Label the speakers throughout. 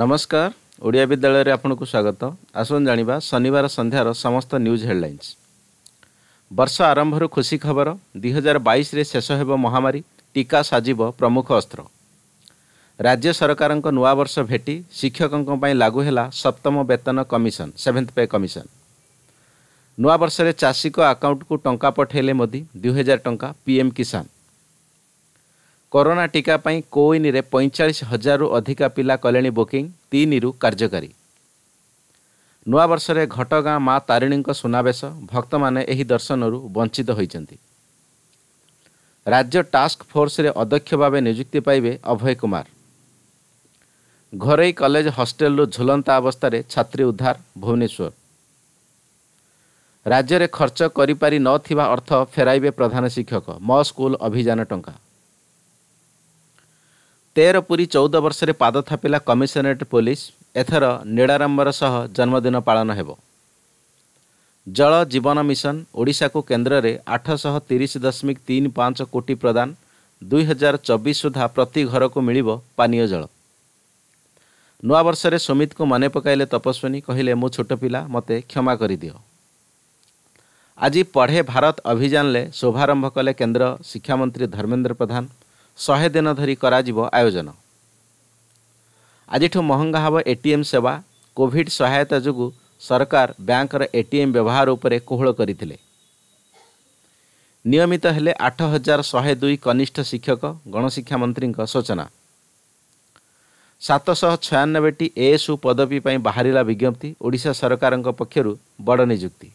Speaker 1: ନମସ୍କାର ଓଡ଼ିଆ ବିଦ୍ୟାଳୟରେ ଆପଣଙ୍କୁ ସ୍ୱାଗତ ଆସନ୍ତୁ ଜାଣିବା ଶନିବାର ସନ୍ଧ୍ୟାର ସମସ୍ତ ନ୍ୟୁଜ୍ ହେଡ଼ଲାଇନ୍ସ ବର୍ଷ ଆରମ୍ଭରୁ ଖୁସି ଖବର ଦୁଇ ହଜାର ବାଇଶରେ ଶେଷ ହେବ ମହାମାରୀ ଟିକା ସାଜିବ ପ୍ରମୁଖ ଅସ୍ତ୍ର ରାଜ୍ୟ ସରକାରଙ୍କ ନୂଆବର୍ଷ ଭେଟି ଶିକ୍ଷକଙ୍କ ପାଇଁ ଲାଗୁ ହେଲା ସପ୍ତମ ବେତନ କମିଶନ୍ ସେଭେନ୍ଥ ପେ କମିଶନ୍ ନୂଆବର୍ଷରେ ଚାଷୀଙ୍କ ଆକାଉଣ୍ଟକୁ ଟଙ୍କା ପଠାଇଲେ ମୋଦି ଦୁଇହଜାର ଟଙ୍କା ପିଏମ୍ କିଷାନ କରୋନା ଟିକା ପାଇଁ କୋୱିନ୍ରେ ପଇଁଚାଳିଶ ହଜାରରୁ ଅଧିକା ପିଲା କଲେଣି ବୁକିଂ ତିନିରୁ କାର୍ଯ୍ୟକାରୀ ନୂଆବର୍ଷରେ ଘଟଗାଁ ମା ତାରିଣୀଙ୍କ ସୁନାବେଶ ଭକ୍ତମାନେ ଏହି ଦର୍ଶନରୁ ବଞ୍ଚିତ ହୋଇଛନ୍ତି ରାଜ୍ୟ ଟାସ୍କଫୋର୍ସରେ ଅଧ୍ୟକ୍ଷ ଭାବେ ନିଯୁକ୍ତି ପାଇବେ ଅଭୟ କୁମାର ଘରୋଇ କଲେଜ ହଷ୍ଟେଲରୁ ଝୁଲନ୍ତା ଅବସ୍ଥାରେ ଛାତ୍ରୀ ଉଦ୍ଧାର ଭୁବନେଶ୍ୱର ରାଜ୍ୟରେ ଖର୍ଚ୍ଚ କରିପାରି ନଥିବା ଅର୍ଥ ଫେରାଇବେ ପ୍ରଧାନ ଶିକ୍ଷକ ମ ସ୍କୁଲ ଅଭିଯାନ ଟଙ୍କା ତେର ପୁରୀ ଚଉଦ ବର୍ଷରେ ପାଦ ଥାପିଲା କମିଶନରେଟ୍ ପୋଲିସ୍ ଏଥର ନୀଳାରମ୍ବର ସହ ଜନ୍ମଦିନ ପାଳନ ହେବ ଜଳ ଜୀବନ ମିଶନ ଓଡ଼ିଶାକୁ କେନ୍ଦ୍ରରେ ଆଠଶହ ତିରିଶ ଦଶମିକ ତିନି ପାଞ୍ଚ କୋଟି ପ୍ରଦାନ ଦୁଇହଜାର ଚବିଶ ସୁଦ୍ଧା ପ୍ରତି ଘରକୁ ମିଳିବ ପାନୀୟ ଜଳ ନୂଆବର୍ଷରେ ସୁମିତଙ୍କୁ ମନେ ପକାଇଲେ ତପସ୍ୱିନୀ କହିଲେ ମୁଁ ଛୋଟ ପିଲା ମୋତେ କ୍ଷମା କରିଦିଅ ଆଜି ପଢ଼େ ଭାରତ ଅଭିଯାନରେ ଶୁଭାରମ୍ଭ କଲେ କେନ୍ଦ୍ର ଶିକ୍ଷାମନ୍ତ୍ରୀ ଧର୍ମେନ୍ଦ୍ର ପ୍ରଧାନ ଶହେ ଦିନ ଧରି କରାଯିବ ଆୟୋଜନ ଆଜିଠୁ ମହଙ୍ଗା ହେବ ଏ ଟି ଏମ୍ ସେବା କୋଭିଡ଼ ସହାୟତା ଯୋଗୁଁ ସରକାର ବ୍ୟାଙ୍କର ଏ ଟି ଏମ୍ ବ୍ୟବହାର ଉପରେ କୋହଳ କରିଥିଲେ ନିୟମିତ ହେଲେ ଆଠ ହଜାର ଶହେ ଦୁଇ କନିଷ୍ଠ ଶିକ୍ଷକ ଗଣଶିକ୍ଷା ମନ୍ତ୍ରୀଙ୍କ ସୂଚନା ସାତଶହ ଛୟାନବେଟି ଏଏସ୍ୟୁ ପଦବୀ ପାଇଁ ବାହାରିଲା ବିଜ୍ଞପ୍ତି ଓଡ଼ିଶା ସରକାରଙ୍କ ପକ୍ଷରୁ ବଡ଼ ନିଯୁକ୍ତି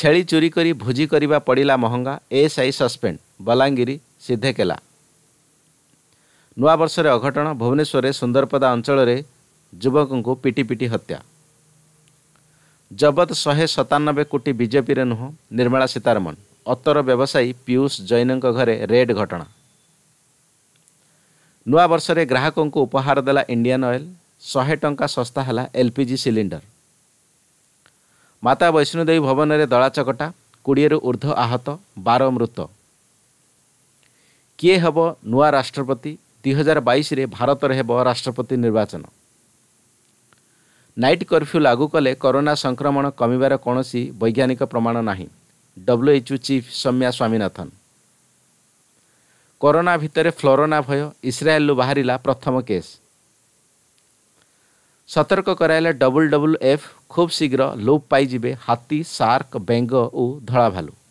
Speaker 1: ଛେଳି ଚୋରି କରି ଭୋଜି କରିବା ପଡ଼ିଲା ମହଙ୍ଗା ଏଏସ୍ଆଇ ସସ୍ପେଣ୍ଡ ବଲାଙ୍ଗୀର ସିଦ୍ଧେକେଲା ନୂଆବର୍ଷରେ ଅଘଟଣ ଭୁବନେଶ୍ୱରରେ ସୁନ୍ଦରପଦା ଅଞ୍ଚଳରେ ଯୁବକଙ୍କୁ ପିଟି ପିଟି ହତ୍ୟା ଜବତ ଶହେ ସତାନବେ କୋଟି ବିଜେପିରେ ନୁହଁ ନିର୍ମଳା ସୀତାରମଣ ଅତର ବ୍ୟବସାୟୀ ପିୟୁଷ ଜୈନଙ୍କ ଘରେ ରେଡ୍ ଘଟଣା ନୂଆବର୍ଷରେ ଗ୍ରାହକଙ୍କୁ ଉପହାର ଦେଲା ଇଣ୍ଡିଆନ୍ ଅଏଲ୍ ଶହେ ଟଙ୍କା ଶସ୍ତା ହେଲା ଏଲ୍ ପି ଜି ସିଲିଣ୍ଡର ମାତା ବୈଷ୍ଣୋଦେବୀ ଭବନରେ ଦଳାଚକଟା କୋଡ଼ିଏରୁ ଉର୍ଦ୍ଧ୍ୱ ଆହତ ବାର ମୃତ କିଏ ହେବ ନୂଆ ରାଷ୍ଟ୍ରପତି ଦୁଇ ହଜାର ବାଇଶରେ ଭାରତରେ ହେବ ରାଷ୍ଟ୍ରପତି ନିର୍ବାଚନ ନାଇଟ୍ କର୍ଫ୍ୟୁ ଲାଗୁ କଲେ କରୋନା ସଂକ୍ରମଣ କମିବାର କୌଣସି ବୈଜ୍ଞାନିକ ପ୍ରମାଣ ନାହିଁ WHO chief Soumya Swaminathan corona ଭିତରେ ଫ୍ଲୋରୋନା ଭୟ ଇସ୍ରାଏଲ୍ରୁ ବାହାରିଲା ପ୍ରଥମ କେସ୍ ସତର୍କ କରାଇଲେ ଡବ୍ଲ୍ୟୁ ଡବ୍ଲ୍ୟୁ ଏଫ୍ ଖୁବ୍ ଶୀଘ୍ର ଲୋପ ପାଇଯିବେ ହାତୀ ସାର୍କ ବେଙ୍ଗ ଓ ଧଳାଭାଲୁ